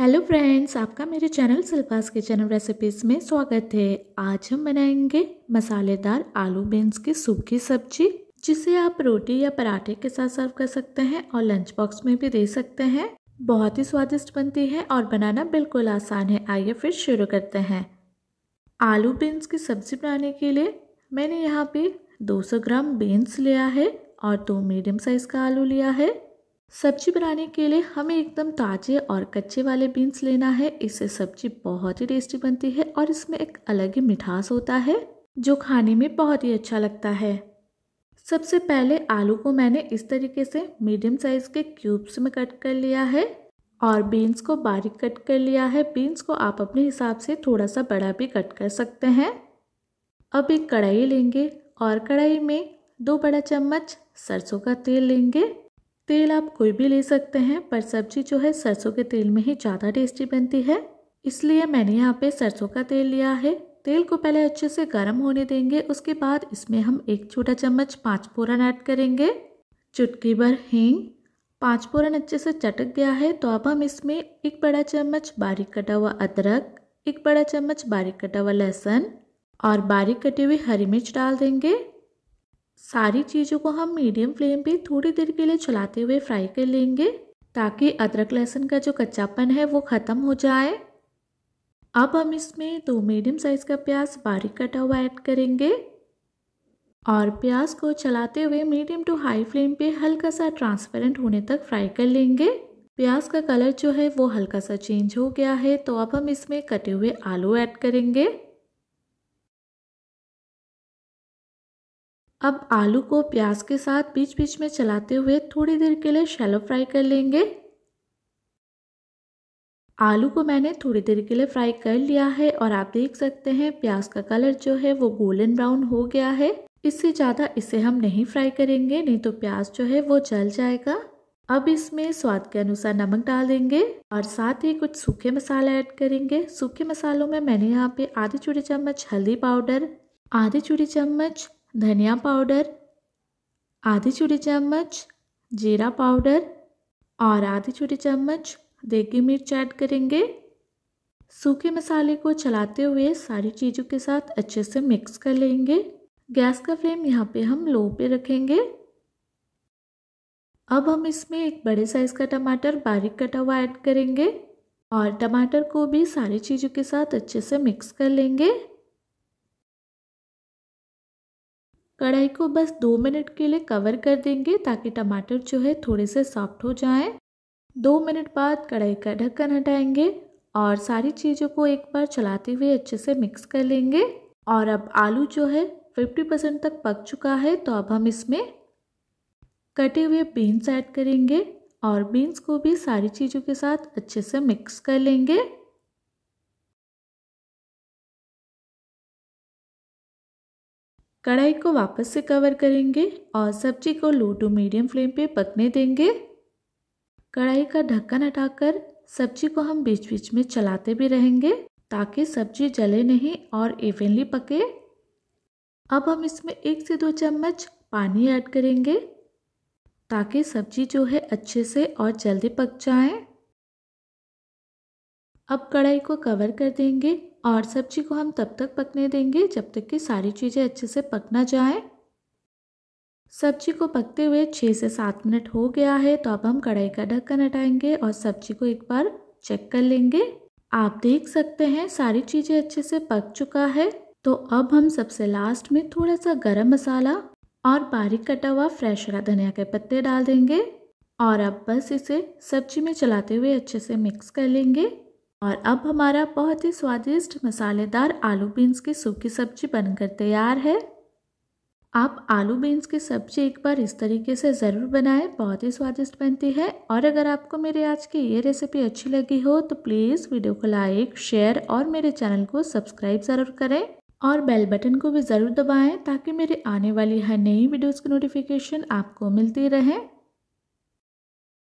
Hello friends आपका मेरे channel सिल्पास kitchen recipes में स्वागत है आज हम बनाएंगे मसालेदार आलू बीन्स की सूखी सब्जी जिसे आप रोटी या पराठे के साथ सर्व कर सकते हैं और लंच बॉक्स में भी दे सकते हैं बहुत ही स्वादिष्ट बनती है और बनाना बिल्कुल आसान है आइए फिर शुरू करते हैं आलू बीन्स की सब्ज़ी बनाने के लिए मैंने यहाँ पे दो ग्राम बीन्स लिया है और दो मीडियम साइज़ का आलू लिया है सब्जी बनाने के लिए हमें एकदम ताज़े और कच्चे वाले बीन्स लेना है इससे सब्जी बहुत ही टेस्टी बनती है और इसमें एक अलग ही मिठास होता है जो खाने में बहुत ही अच्छा लगता है सबसे पहले आलू को मैंने इस तरीके से मीडियम साइज़ के क्यूब्स में कट कर लिया है और बीन्स को बारीक कट कर लिया है बीन्स को आप अपने हिसाब से थोड़ा सा बड़ा भी कट कर सकते हैं अब एक कढ़ाई लेंगे और कढ़ाई में दो बड़ा चम्मच सरसों का तेल लेंगे तेल आप कोई भी ले सकते हैं पर सब्जी जो है सरसों के तेल में ही ज़्यादा टेस्टी बनती है इसलिए मैंने यहाँ पे सरसों का तेल लिया है तेल को पहले अच्छे से गर्म होने देंगे उसके बाद इसमें हम एक छोटा चम्मच पाँच फोरन ऐड करेंगे चुटकी भर हींग पाँच फोरन अच्छे से चटक गया है तो अब हम इसमें एक बड़ा चम्मच बारीक कटा हुआ अदरक एक बड़ा चम्मच बारीक कटा हुआ लहसुन और बारीक कटी हुई हरी मिर्च डाल देंगे सारी चीज़ों को हम मीडियम फ्लेम पे थोड़ी देर के लिए चलाते हुए फ्राई कर लेंगे ताकि अदरक लहसुन का जो कच्चापन है वो ख़त्म हो जाए अब हम इसमें दो मीडियम साइज़ का प्याज बारीक कटा हुआ ऐड करेंगे और प्याज को चलाते हुए मीडियम टू हाई फ्लेम पे हल्का सा ट्रांसपेरेंट होने तक फ्राई कर लेंगे प्याज का कलर जो है वो हल्का सा चेंज हो गया है तो अब हम इसमें कटे हुए आलू ऐड करेंगे अब आलू को प्याज के साथ बीच बीच में चलाते हुए थोड़ी देर के लिए शैलो फ्राई कर लेंगे आलू को मैंने थोड़ी देर के लिए फ्राई कर लिया है और आप देख सकते हैं प्याज का कलर जो है वो गोल्डन ब्राउन हो गया है इससे ज़्यादा इसे हम नहीं फ्राई करेंगे नहीं तो प्याज जो है वो जल जाएगा अब इसमें स्वाद के अनुसार नमक डाल देंगे और साथ ही कुछ सूखे मसाला ऐड करेंगे सूखे मसालों में मैंने यहाँ पे आधी चूड़ी चम्मच हल्दी पाउडर आधी चूड़ी चम्मच धनिया पाउडर आधी छोटी चम्मच जीरा पाउडर और आधी छोटी चम्मच देगी मिर्च ऐड करेंगे सूखे मसाले को चलाते हुए सारी चीज़ों के साथ अच्छे से मिक्स कर लेंगे गैस का फ्लेम यहाँ पे हम लो पे रखेंगे अब हम इसमें एक बड़े साइज़ का टमाटर बारीक कटा हुआ ऐड करेंगे और टमाटर को भी सारी चीज़ों के साथ अच्छे से मिक्स कर लेंगे कढ़ाई को बस दो मिनट के लिए कवर कर देंगे ताकि टमाटर जो है थोड़े से सॉफ्ट हो जाएं। दो मिनट बाद कढ़ाई का ढक्कन हटाएंगे और सारी चीज़ों को एक बार चलाते हुए अच्छे से मिक्स कर लेंगे और अब आलू जो है 50 परसेंट तक पक चुका है तो अब हम इसमें कटे हुए बीन्स ऐड करेंगे और बीन्स को भी सारी चीज़ों के साथ अच्छे से मिक्स कर लेंगे कढ़ाई को वापस से कवर करेंगे और सब्जी को लो टू मीडियम फ्लेम पे पकने देंगे कढ़ाई का ढक्कन हटाकर सब्जी को हम बीच बीच में चलाते भी रहेंगे ताकि सब्जी जले नहीं और इवेनली पके अब हम इसमें एक से दो चम्मच पानी ऐड करेंगे ताकि सब्जी जो है अच्छे से और जल्दी पक जाए अब कढ़ाई को कवर कर देंगे और सब्जी को हम तब तक पकने देंगे जब तक कि सारी चीज़ें अच्छे से पक ना जाए सब्जी को पकते हुए छः से सात मिनट हो गया है तो अब हम कढ़ाई का ढक्कन हटाएंगे और सब्जी को एक बार चेक कर लेंगे आप देख सकते हैं सारी चीज़ें अच्छे से पक चुका है तो अब हम सबसे लास्ट में थोड़ा सा गरम मसाला और बारीक कटा हुआ फ्रेश हरा धनिया के पत्ते डाल देंगे और अब बस इसे सब्जी में चलाते हुए अच्छे से मिक्स कर लेंगे और अब हमारा बहुत ही स्वादिष्ट मसालेदार आलू बीन्स की सूखी सब्जी बनकर तैयार है आप आलू बीन्स की सब्जी एक बार इस तरीके से ज़रूर बनाएं बहुत ही स्वादिष्ट बनती है और अगर आपको मेरी आज की ये रेसिपी अच्छी लगी हो तो प्लीज़ वीडियो को लाइक शेयर और मेरे चैनल को सब्सक्राइब ज़रूर करें और बेल बटन को भी ज़रूर दबाएं ताकि मेरी आने वाली हर नई वीडियोज़ की नोटिफिकेशन आपको मिलती रहे